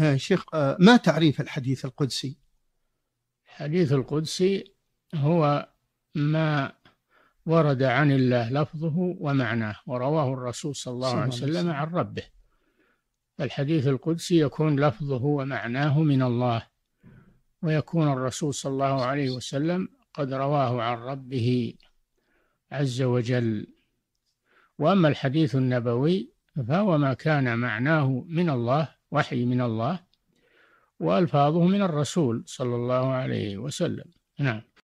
آه، شيخ آه، ما تعريف الحديث القدسي الحديث القدسي هو ما ورد عن الله لفظه ومعناه ورواه الرسول صلى الله عليه وسلم عن ربه الحديث القدسي يكون لفظه ومعناه من الله ويكون الرسول صلى الله عليه وسلم قد رواه عن ربه عز وجل واما الحديث النبوي فهو ما كان معناه من الله وحي من الله وألفاظه من الرسول صلى الله عليه وسلم نعم